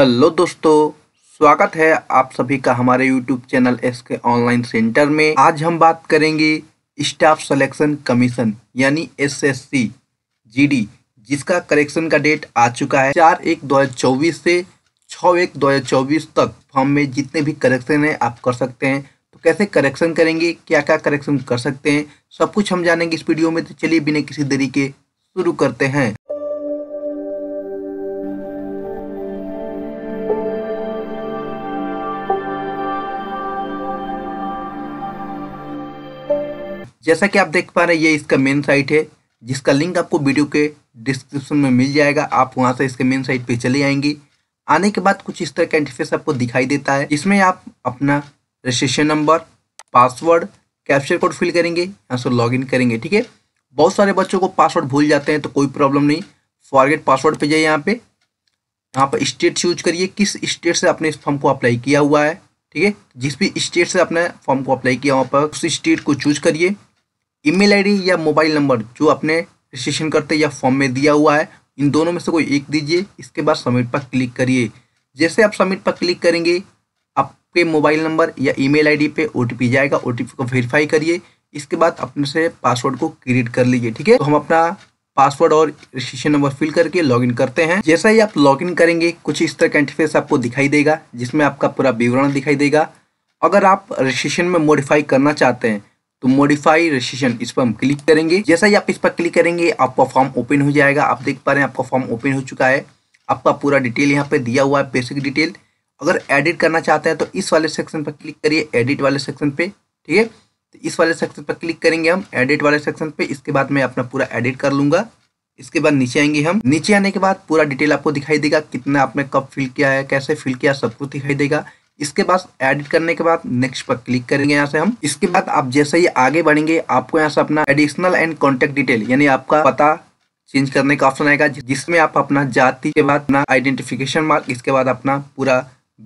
hello दोस्तों स्वागत है आप सभी का हमारे YouTube channel S K online centre में आज हम बात करेंगे स्टाफ सिलेक्शन कमीशन यानी एसएससी जीडी जिसका करेक्शन का डेट आ चुका है चार एक दो हज़ार चौबीस से छः एक दो हज़ार चौबीस तक फॉर्म में जितने भी करेक्शन है आप कर सकते हैं तो कैसे करेक्शन करेंगे क्या क्या करेक्शन कर सकते हैं सब कुछ हम जानेंगे इस वीडियो में तो चलिए बिना किसी तरीके शुरू करते हैं जैसा कि आप देख पा रहे हैं ये इसका मेन साइट है जिसका लिंक आपको वीडियो के डिस्क्रिप्शन में मिल जाएगा आप वहाँ से इसके मेन साइट पे चले आएंगे आने के बाद कुछ इस तरह का इंटरफेस आपको दिखाई देता है इसमें आप अपना registration number password captcha code fill करेंगे यहाँ से इन करेंगे ठीक है बहुत सारे बच्चों को पासवर्ड भूल जाते हैं तो कोई प्रॉब्लम नहीं फॉरगेट पासवर्ड पे जाइए यहाँ पे यहाँ पर स्टेट चूज करिए किस स्टेट से आपने इस फॉर्म को अप्लाई किया हुआ है ठीक है जिस भी स्टेट से आपने फॉर्म को अप्लाई किया वहाँ पर उस स्टेट को चूज करिए ईमेल आईडी या मोबाइल नंबर जो आपने रजिस्ट्रेशन करते या फॉर्म में दिया हुआ है इन दोनों में से कोई एक दीजिए इसके बाद सबमिट पर क्लिक करिए जैसे आप सबमिट पर क्लिक करेंगे आपके मोबाइल नंबर या ईमेल आईडी पे ओटीपी जाएगा ओटीपी को वेरीफाई करिए इसके बाद अपने से पासवर्ड को क्रिएट कर लीजिए ठीक है तो हम अपना पासवर्ड और रजिस्ट्रेशन नंबर फिल करके लॉगिन करते हैं जैसा ही आप लॉगिन करेंगे कुछ इस तरह का इंटरफेस आपको दिखाई देगा जिसमें आपका पूरा विवरण दिखाई देगा अगर आप रजिस्ट्रेशन में मॉडिफाई करना चाहते हैं तो मॉडिफाई रजिस्ट्रेशन इस पर हम क्लिक करेंगे जैसा ही आप इस पर क्लिक करेंगे आपका फॉर्म ओपन हो जाएगा आप देख पा रहे हैं आपका फॉर्म ओपन हो चुका है आपका पूरा डिटेल यहाँ पे दिया हुआ है बेसिक डिटेल अगर एडिट करना चाहते हैं तो इस वाले सेक्शन पर क्लिक करिए एडिट वाले सेक्शन पे ठीक है तो इस वाले सेक्शन पर क्लिक करेंगे हम एडिट वाले सेक्शन पे इसके बाद मैं अपना पूरा एडिट कर लूंगा इसके बाद नीचे आएंगे हम नीचे आने के बाद पूरा डिटेल आपको दिखाई देगा कितना आपने कब फिल किया है कैसे फिल किया सब कुछ दिखाई देगा इसके बाद एडिट करने के बाद नेक्स्ट पर क्लिक करेंगे यहाँ से हम इसके बाद आप जैसे ही आगे बढ़ेंगे आपको यहाँ से अपना एडिशनल एंड कॉन्टेक्ट डिटेल यानी आपका पता चेंज करने का ऑप्शन आएगा जिसमें आप अपना जाति के बाद अपना आइडेंटिफिकेशन मार्क इसके बाद अपना पूरा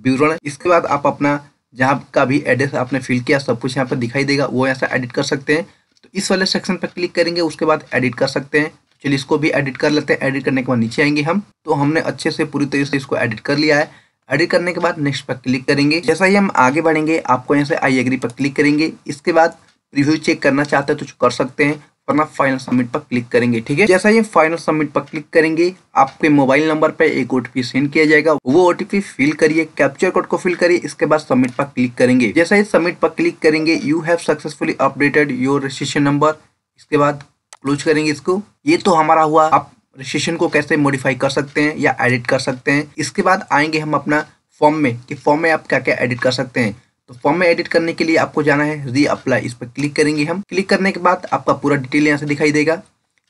विवरण इसके बाद आप अपना जहाँ का भी एड्रेस आपने फिल किया सब कुछ यहाँ पर दिखाई देगा वो यहाँ से एडिट कर सकते हैं तो इस वाले सेक्शन पर क्लिक करेंगे उसके बाद एडिट कर सकते हैं चलिए इसको भी एडिट कर लेते हैं एडिट करने के बाद नीचे आएंगे हम तो हमने अच्छे से पूरी तरीके से इसको एडिट कर लिया है एडिट करने के बाद नेक्स्ट पर क्लिक करेंगे जैसा ही हम आगे बढ़ेंगे आपको यहाँ से आई एग्री पर क्लिक करेंगे इसके बाद रिव्यू चेक करना चाहते हैं तो कर सकते हैं वरना फाइनल सबमिट पर क्लिक करेंगे ठीक है जैसा ये फाइनल सबमिट पर क्लिक करेंगे आपके मोबाइल नंबर पर एक ओटीपी सेंड किया जाएगा वो ओटीपी फिल करिए कैप्चर कोड को फिल करिए इसके बाद सबमिट पर क्लिक करेंगे जैसा ही सबमिट पर क्लिक करेंगे you have successfully updated your registration number इसके बाद क्लोज करेंगे इसको ये तो हमारा हुआ आप रजिस्ट्रेशन को कैसे मॉडिफाई कर सकते हैं या एडिट कर सकते हैं इसके बाद आएंगे हम अपना फॉर्म में कि फॉर्म में आप क्या क्या एडिट कर सकते हैं तो फॉर्म में एडिट करने के लिए आपको जाना है री अप्लाई इस पर क्लिक करेंगे हम क्लिक करने के बाद आपका पूरा डिटेल यहाँ से दिखाई देगा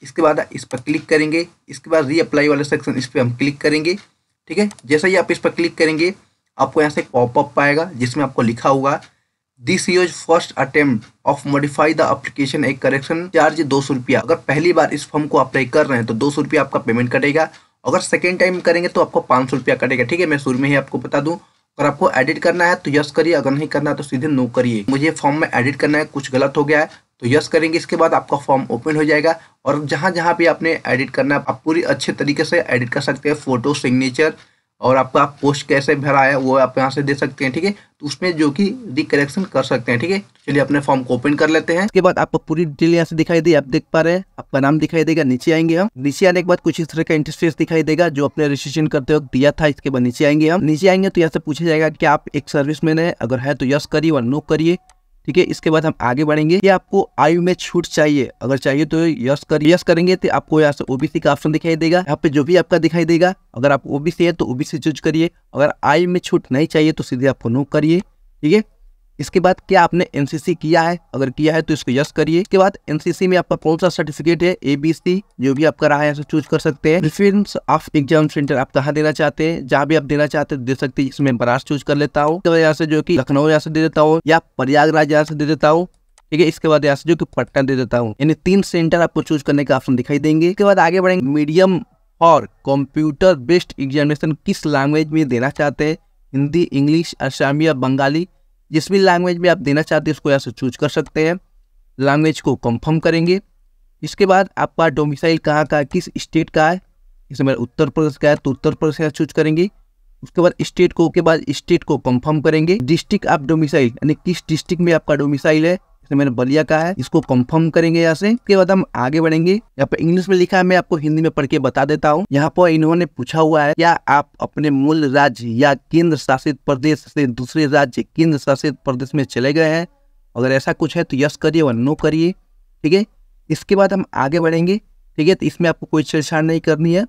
इसके बाद इस पर क्लिक करेंगे इसके बाद री अप्लाई वाले सेक्शन इस पर हम क्लिक करेंगे ठीक है जैसे ही आप इस पर क्लिक करेंगे आपको यहाँ से पॉपअप आएगा जिसमें आपको लिखा हुआ this use first attempt of modify the application एक करेक्शन चार्ज दो सौ रुपया अगर पहली बार इस फॉर्म को अप्लाई कर रहे हैं तो दो सौ रुपया आपका पेमेंट कटेगा अगर सेकेंड टाइम करेंगे तो आपको पाँच सौ रुपया कटेगा ठीक है मैं शुरू में ही आपको बता दूँ अगर आपको एडिट करना है तो यस करिए अगर नहीं करना है तो सीधे नो करिए मुझे फॉर्म में एडिट करना है कुछ गलत हो गया है तो यस करेंगे इसके बाद आपका फॉर्म ओपन हो जाएगा और जहाँ जहाँ भी आपने एडिट करना है आप पूरी अच्छे तरीके से एडिट कर सकते हैं फोटो सिग्नेचर और आपका पोस्ट कैसे भरा है वो आप यहाँ से दे सकते हैं ठीक है तो उसमें जो कि रिकरेक्शन कर सकते हैं ठीक है तो चलिए अपने फॉर्म को ओपन कर लेते हैं इसके बाद आपको पूरी डिटेल यहाँ से दिखाई दी आप देख पा रहे हैं आपका नाम दिखाई देगा नीचे आएंगे हम नीचे आने के बाद कुछ इस तरह का इंटरफेस दिखाई देगा जो अपने रजिस्ट्रेशन करते वक्त दिया था इसके बाद नीचे आएंगे हम नीचे आएंगे तो यहाँ से पूछा जाएगा कि आप एक सर्विस मैन है अगर है तो यस करिए और नो करिए ठीक है इसके बाद हम आगे बढ़ेंगे कि आपको आयु में छूट चाहिए अगर चाहिए तो यस कर यस करेंगे तो आपको यहाँ से ओबीसी का ऑप्शन दिखाई देगा यहाँ पे जो भी आपका दिखाई देगा अगर आप ओबीसी है तो ओबीसी चूज करिए अगर आयु में छूट नहीं चाहिए तो सीधे आपको नो करिए ठीक है इसके बाद क्या आपने एनसीसी किया है अगर किया है तो इसको यस करिए इसके बाद एनसीसी में आपका कौन सा सर्टिफिकेट है ए बी सी जो भी आपका रहा है चूज कर सकते हैं रेफरेंस ऑफ एग्जाम सेंटर आप कहा देना चाहते हैं जहाँ भी आप देना चाहते हैं दे सकते हैं इसमें बनारस चूज कर लेता हूँ तो यहाँ से जो की लखनऊ यहाँ से दे देता हूँ या प्रयागराज यहाँ से दे देता हूँ ठीक है इसके बाद यहाँ से जो कि पटना दे देता हूँ यानी तीन सेंटर आपको चूज करने का ऑप्शन दिखाई देंगे इसके बाद आगे बढ़ेंगे मीडियम और कंप्यूटर बेस्ड एग्जामिनेशन किस लैंग्वेज में देना चाहते हैं हिंदी इंग्लिश असमिया बंगाली जिस भी लैंग्वेज में आप देना चाहते हैं उसको यहाँ से चूज कर सकते हैं लैंग्वेज को कंफर्म करेंगे इसके बाद आपका डोमिसाइल कहाँ का है किस स्टेट का है मेरा उत्तर प्रदेश का है तो उत्तर प्रदेश यहाँ चूज करेंगे उसके बाद स्टेट को के बाद स्टेट को कंफर्म करेंगे डिस्ट्रिक्ट आप डोमिसाइल यानी किस डिस्ट्रिक्ट में आपका डोमिसाइल है इसमें मैंने बलिया कहा है इसको कंफर्म करेंगे यहाँ से उसके बाद हम आगे बढ़ेंगे यहाँ पर इंग्लिश में लिखा है मैं आपको हिंदी में पढ़ के बता देता हूँ यहाँ पर इन्होंने पूछा हुआ है क्या आप अपने मूल राज्य या केंद्र शासित प्रदेश से दूसरे राज्य केंद्र शासित प्रदेश में चले गए हैं अगर ऐसा कुछ है तो यस करिए और नो करिए ठीक है इसके बाद हम आगे बढ़ेंगे ठीक है तो इसमें आपको कोई छेड़छाड़ नहीं करनी है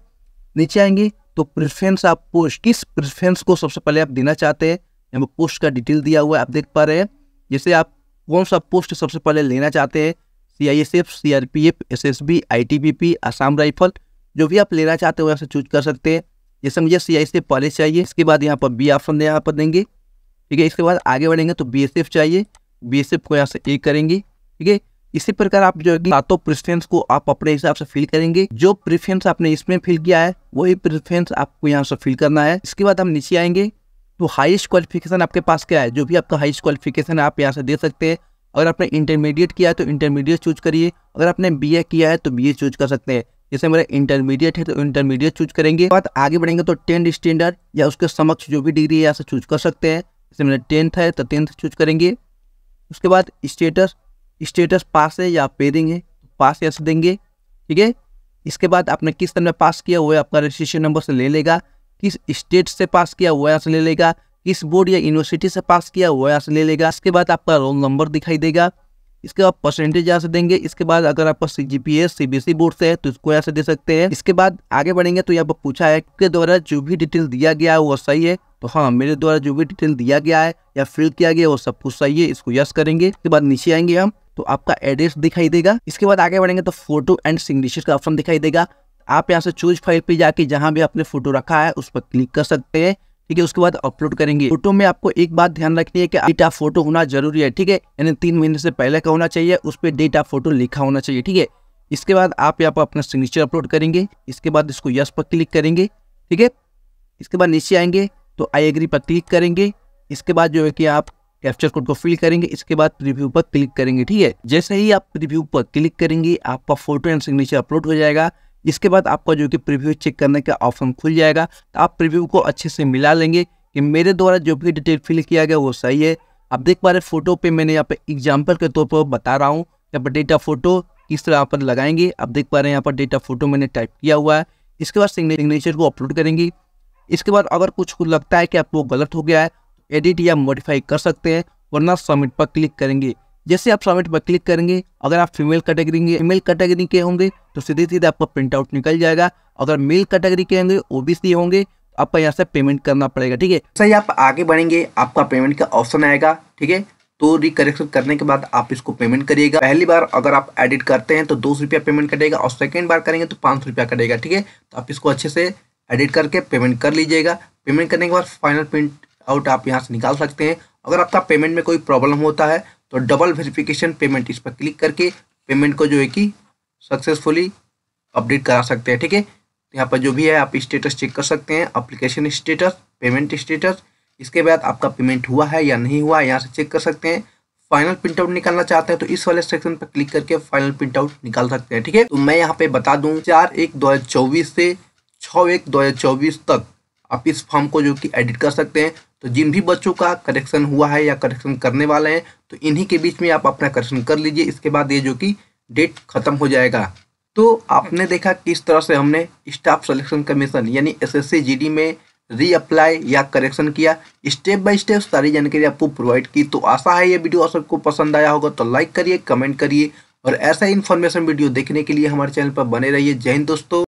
नीचे आएंगे तो प्रेफरेंस आप पोस्ट किस प्रेफरेंस को सबसे पहले आप देना चाहते हैं यहाँ पर पोस्ट का डिटेल दिया हुआ है आप देख पा रहे हैं जैसे आप कौन सा पोस्ट सबसे पहले लेना चाहते हैं C I S F C R P F S S B I T B P Assam rifle जो भी आप लेना चाहते हो यहाँ से चूज कर सकते हैं जैसे मुझे सी आई एस एफ पहले चाहिए इसके बाद यहाँ पर बी ऑप्शन यहाँ पर देंगे ठीक है इसके बाद आगे बढ़ेंगे तो बी एस एफ चाहिए बी एस एफ को यहाँ से ए करेंगे ठीक है इसी प्रकार आप जो है सातों प्रेफरेंस को आप अपने हिसाब से फिल करेंगे जो प्रेफरेंस आपने इसमें फिल किया है वही प्रेफरेंस आपको यहाँ से फिल करना है इसके बाद हम नीचे आएंगे तो हाइस्ट क्वालिफिकेशन आपके पास क्या है जो भी आपका हाइस्ट क्वालिफिकेशन है आप यहाँ से दे सकते हैं अगर आपने इंटरमीडिएट किया है तो इंटरमीडिएट चूज करिए अगर आपने बीए किया है तो बीए चूज कर सकते हैं जैसे मेरा इंटरमीडिएट है तो इंटरमीडिएट चूज करेंगे बाद आगे बढ़ेंगे तो टेंथ स्टैंडर्ड या उसके समक्ष जो भी डिग्री है यहाँ से चूज कर सकते हैं जैसे मेरा टेंथ है तो टेंथ चूज करेंगे उसके बाद स्टेटस स्टेटस पास है या पेरिंग है पास यहाँ से देंगे ठीक है इसके बाद आपने किस तरह पास किया वो आपका रजिस्ट्रेशन नंबर से ले लेगा किस स्टेट से पास किया यहाँ से ले लेगा किस बोर्ड या यूनिवर्सिटी से पास किया यहाँ से ले लेगा इसके बाद आपका रोल नंबर दिखाई देगा इसके बाद परसेंटेज यहाँ से देंगे इसके बाद अगर आपका C G P S C B C board से है तो इसको यहाँ से दे सकते हैं इसके बाद आगे बढ़ेंगे तो यहाँ पर पूछा है के द्वारा जो भी डिटेल दिया गया है वो सही है तो हाँ मेरे द्वारा जो भी डिटेल दिया गया है या फिल किया गया वो सब कुछ सही है इसको यस करेंगे इसके बाद नीचे आएंगे हम तो आपका एड्रेस दिखाई देगा इसके बाद आगे बढ़ेंगे तो फोटो एंड सिग्नेचर का ऑप्शन दिखाई देगा आप यहाँ से चूज फाइल पे जाके जहाँ भी आपने फोटो रखा है उस पर क्लिक कर सकते हैं ठीक है उसके बाद अपलोड करेंगे फोटो में आपको एक बात ध्यान रखनी है कि डेट ऑफ फोटो होना जरूरी है ठीक है यानी तीन महीने से पहले का होना चाहिए उस पर डेट ऑफ फोटो लिखा होना चाहिए ठीक है इसके बाद आप यहाँ पर अपना सिग्नेचर अपलोड करेंगे इसके बाद इसको यस पर क्लिक करेंगे ठीक है इसके बाद नीचे आएंगे तो आई एग्री पर क्लिक करेंगे इसके बाद जो है कि आप कैप्चर कोड को फिल करेंगे इसके बाद प्रीव्यू पर क्लिक करेंगे ठीक है जैसे ही आप प्रीव्यू पर क्लिक करेंगे आपका फोटो एंड सिग्नेचर अपलोड हो जाएगा इसके बाद आपका जो कि प्रीव्यू चेक करने का ऑप्शन खुल जाएगा तो आप प्रीव्यू को अच्छे से मिला लेंगे कि मेरे द्वारा जो भी डिटेल फिल किया गया वो सही है आप देख पा रहे फोटो पे मैंने यहाँ पे एग्जाम्पल के तौर पर बता रहा हूँ यहाँ पर डेटा फोटो किस तरह यहाँ पर लगाएंगे आप देख पा रहे हैं यहाँ पर डेटा फोटो मैंने टाइप किया हुआ है इसके बाद सिग्नेचर को अपलोड करेंगी इसके बाद अगर कुछ लगता है कि आपको गलत हो गया है एडिट या मॉडिफाई कर सकते हैं वरना सबमिट पर क्लिक करेंगे जैसे आप सबमिट पर क्लिक करेंगे अगर आप फीमेल कैटेगरी के फीमेल कैटेगरी के होंगे तो सीधे सीधे आपका प्रिंट आउट निकल जाएगा अगर मेल कैटेगरी के होंगे ओबीसी होंगे तो आपका यहाँ से पेमेंट करना पड़ेगा ठीक है सही आप आगे बढ़ेंगे आपका पेमेंट का ऑप्शन आएगा ठीक है तो रिकरेक्शन करने के बाद आप इसको पेमेंट करिएगा पहली बार अगर आप एडिट करते हैं तो दो रुपया पेमेंट कटेगा और सेकेंड बार करेंगे तो पाँच रुपया कटेगा ठीक है तो आप इसको अच्छे से एडिट करके पेमेंट कर लीजिएगा पेमेंट करने के बाद फाइनल प्रिंट आउट आप यहाँ से निकाल सकते हैं अगर आपका पेमेंट में कोई प्रॉब्लम होता है और डबल वेरिफिकेशन पेमेंट इस पर क्लिक करके पेमेंट को जो है कि सक्सेसफुली अपडेट करा सकते हैं ठीक है तो यहाँ पर जो भी है आप स्टेटस चेक कर सकते हैं अप्लीकेशन स्टेटस पेमेंट स्टेटस इसके बाद आपका पेमेंट हुआ है या नहीं हुआ है यहाँ से चेक कर सकते हैं फाइनल प्रिंट आउट निकालना चाहते हैं तो इस वाले सेक्शन पर क्लिक करके फाइनल प्रिंट आउट निकाल सकते हैं ठीक है तो मैं यहाँ पे बता दूं चार एक दो हजार चौबीस से छः एक दो हजार चौबीस तक आप इस फॉर्म को जो कि एडिट कर सकते हैं तो जिन भी बच्चों का करेक्शन हुआ है या करेक्शन करने वाले हैं तो इन्हीं के बीच में आप अपना करेक्शन कर लीजिए इसके बाद ये जो कि डेट ख़त्म हो जाएगा तो आपने देखा किस तरह से हमने स्टाफ सिलेक्शन कमीशन यानी एसएससी जीडी में रीअप्लाई या करेक्शन किया स्टेप बाय स्टेप सारी जानकारी आपको प्रोवाइड की तो आशा है ये वीडियो आप सबको पसंद आया होगा तो लाइक करिए कमेंट करिए और ऐसा इन्फॉर्मेशन वीडियो देखने के लिए हमारे चैनल पर बने रहिए जय हिंद दोस्तों